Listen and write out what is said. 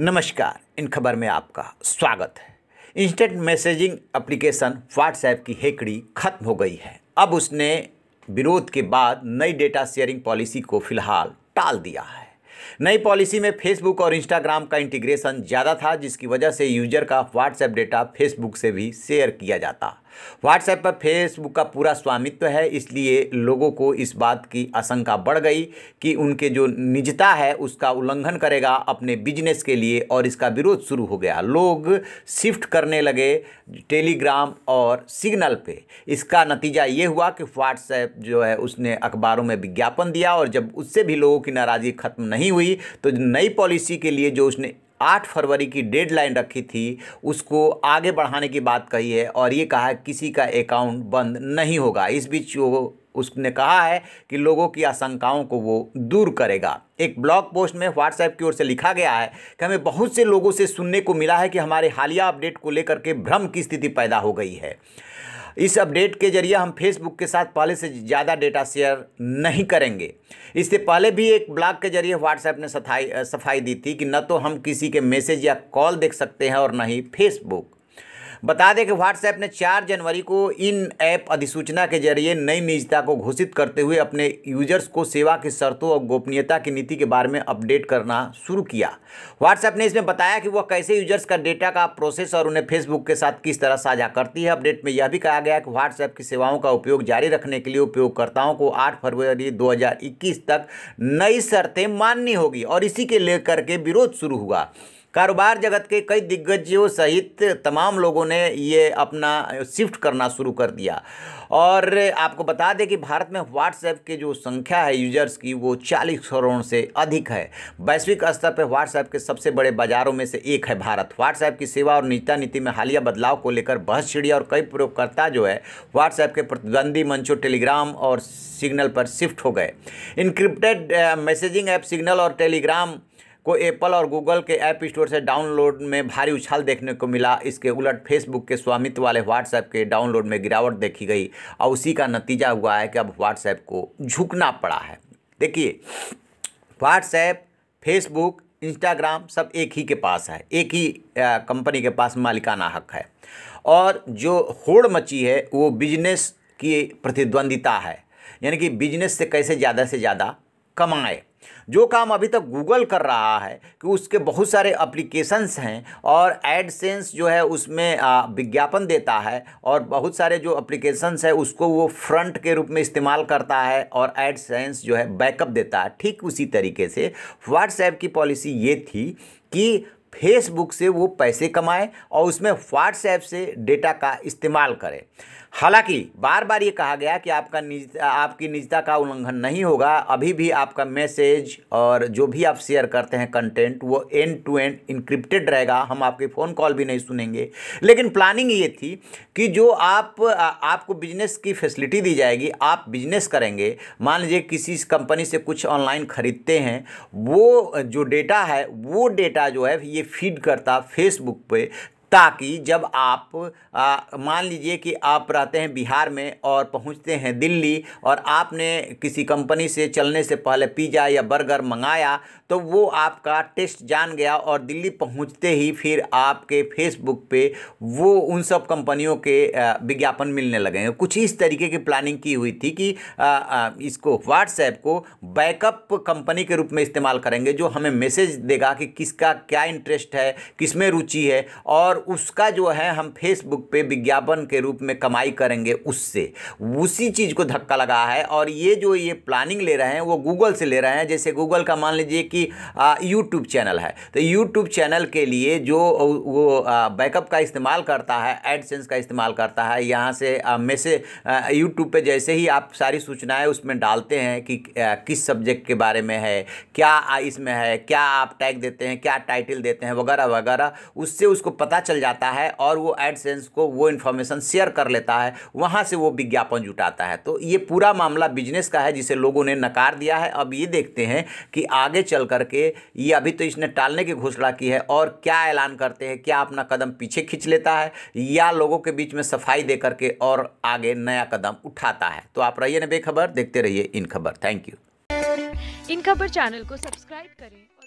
नमस्कार इन खबर में आपका स्वागत है इंस्टेंट मैसेजिंग एप्लीकेशन व्हाट्सएप की हेकड़ी खत्म हो गई है अब उसने विरोध के बाद नई डेटा शेयरिंग पॉलिसी को फिलहाल टाल दिया है नई पॉलिसी में फेसबुक और इंस्टाग्राम का इंटीग्रेशन ज़्यादा था जिसकी वजह से यूजर का व्हाट्सएप डेटा फेसबुक से भी शेयर किया जाता व्हाट्सएप पर फेसबुक का पूरा स्वामित्व है इसलिए लोगों को इस बात की आशंका बढ़ गई कि उनके जो निजता है उसका उल्लंघन करेगा अपने बिजनेस के लिए और इसका विरोध शुरू हो गया लोग शिफ्ट करने लगे टेलीग्राम और सिग्नल पे इसका नतीजा ये हुआ कि व्हाट्सएप जो है उसने अखबारों में विज्ञापन दिया और जब उससे भी लोगों की नाराज़गी खत्म नहीं हुई तो नई पॉलिसी के लिए जो उसने आठ फरवरी की डेडलाइन रखी थी उसको आगे बढ़ाने की बात कही है और ये कहा किसी का अकाउंट बंद नहीं होगा इस बीच वो उसने कहा है कि लोगों की आशंकाओं को वो दूर करेगा एक ब्लॉग पोस्ट में व्हाट्सएप की ओर से लिखा गया है कि हमें बहुत से लोगों से सुनने को मिला है कि हमारे हालिया अपडेट को लेकर के भ्रम की स्थिति पैदा हो गई है इस अपडेट के जरिए हम फेसबुक के साथ पहले से ज़्यादा डेटा शेयर नहीं करेंगे इससे पहले भी एक ब्लॉग के जरिए व्हाट्सएप ने सफाई सफाई दी थी कि न तो हम किसी के मैसेज या कॉल देख सकते हैं और न ही फेसबुक बता दें कि व्हाट्सएप ने 4 जनवरी को इन ऐप अधिसूचना के जरिए नई निजता को घोषित करते हुए अपने यूजर्स को सेवा की शर्तों और गोपनीयता की नीति के बारे में अपडेट करना शुरू किया व्हाट्सएप ने इसमें बताया कि वह कैसे यूजर्स का डेटा का प्रोसेस और उन्हें फेसबुक के साथ किस तरह साझा करती है अपडेट में यह भी कहा गया कि व्हाट्सएप की सेवाओं का उपयोग जारी रखने के लिए उपयोगकर्ताओं को आठ फरवरी दो तक नई शर्तें माननी होगी और इसी के लेकर के विरोध शुरू हुआ कारोबार जगत के कई दिग्गजों सहित तमाम लोगों ने ये अपना शिफ्ट करना शुरू कर दिया और आपको बता दें कि भारत में व्हाट्सएप की जो संख्या है यूजर्स की वो 40 करोड़ से अधिक है वैश्विक स्तर पर व्हाट्सएप के सबसे बड़े बाजारों में से एक है भारत व्हाट्सएप की सेवा और निजता नीति में हालिया बदलाव को लेकर बहस छिड़ी और कई प्रयोगकर्ता जो है व्हाट्सएप के प्रतिद्वंदी मंचों टेलीग्राम और सिग्नल पर शिफ्ट हो गए इनक्रिप्टेड मैसेजिंग ऐप सिग्नल और टेलीग्राम को एप्पल और गूगल के ऐप स्टोर से डाउनलोड में भारी उछाल देखने को मिला इसके उलट फेसबुक के स्वामित्व वाले व्हाट्सएप के डाउनलोड में गिरावट देखी गई और उसी का नतीजा हुआ है कि अब व्हाट्सएप को झुकना पड़ा है देखिए व्हाट्सएप फेसबुक इंस्टाग्राम सब एक ही के पास है एक ही कंपनी के पास मालिकाना हक है और जो होड़ मची है वो बिजनेस की प्रतिद्वंदिता है यानी कि बिजनेस से कैसे ज़्यादा से ज़्यादा कमाए जो काम अभी तक गूगल कर रहा है कि उसके बहुत सारे एप्लीकेशंस हैं और एडसेंस जो है उसमें विज्ञापन देता है और बहुत सारे जो एप्लीकेशंस है उसको वो फ्रंट के रूप में इस्तेमाल करता है और एडसेंस जो है बैकअप देता है ठीक उसी तरीके से व्हाट्सएप की पॉलिसी ये थी कि फेसबुक से वो पैसे कमाए और उसमें व्हाट्सएप से डेटा का इस्तेमाल करें हालांकि बार बार ये कहा गया कि आपका निज आपकी निजता का उल्लंघन नहीं होगा अभी भी आपका मैसेज और जो भी आप शेयर करते हैं कंटेंट वो एंड टू एंड इनक्रिप्टेड रहेगा हम आपके फ़ोन कॉल भी नहीं सुनेंगे लेकिन प्लानिंग ये थी कि जो आप आपको बिजनेस की फैसिलिटी दी जाएगी आप बिजनेस करेंगे मान लीजिए किसी कंपनी से कुछ ऑनलाइन ख़रीदते हैं वो जो डेटा है वो डेटा जो है ये फीड करता फेसबुक पर ताकि जब आप मान लीजिए कि आप रहते हैं बिहार में और पहुंचते हैं दिल्ली और आपने किसी कंपनी से चलने से पहले पिज़्ज़ा या बर्गर मंगाया तो वो आपका टेस्ट जान गया और दिल्ली पहुंचते ही फिर आपके फेसबुक पे वो उन सब कंपनियों के विज्ञापन मिलने लगे कुछ इस तरीके की प्लानिंग की हुई थी कि इसको व्हाट्सएप को बैकअप कंपनी के रूप में इस्तेमाल करेंगे जो हमें मैसेज देगा कि किसका क्या इंटरेस्ट है किस में रुचि है और उसका जो है हम फेसबुक पे विज्ञापन के रूप में कमाई करेंगे उससे उसी चीज़ को धक्का लगा है और ये जो ये प्लानिंग ले रहे हैं वो गूगल से ले रहे हैं जैसे गूगल का मान लीजिए कि यूट्यूब चैनल है तो यूट्यूब चैनल के लिए जो वो बैकअप का इस्तेमाल करता है एडसेंस का इस्तेमाल करता है यहाँ से मैसेज यूट्यूब पर जैसे ही आप सारी सूचनाएं उसमें डालते हैं कि आ, किस सब्जेक्ट के बारे में है क्या इसमें है क्या आप टैग देते हैं क्या टाइटल देते हैं वगैरह वगैरह उससे उसको पता चल जाता है और वो एडसेंस को वो इन्फॉर्मेशन शेयर कर लेता है वहाँ से वो विज्ञापन जुटाता है तो ये पूरा मामला बिजनेस का है जिसे लोगों ने नकार दिया है अब ये देखते हैं कि आगे चल करके ये अभी तो इसने टालने की घोषणा की है और क्या ऐलान करते हैं क्या अपना कदम पीछे खींच लेता है या लोगों के बीच में सफाई दे करके और आगे नया कदम उठाता है तो आप रहिए ना बेखबर देखते रहिए इन खबर थैंक यू इन खबर चैनल को सब्सक्राइब करें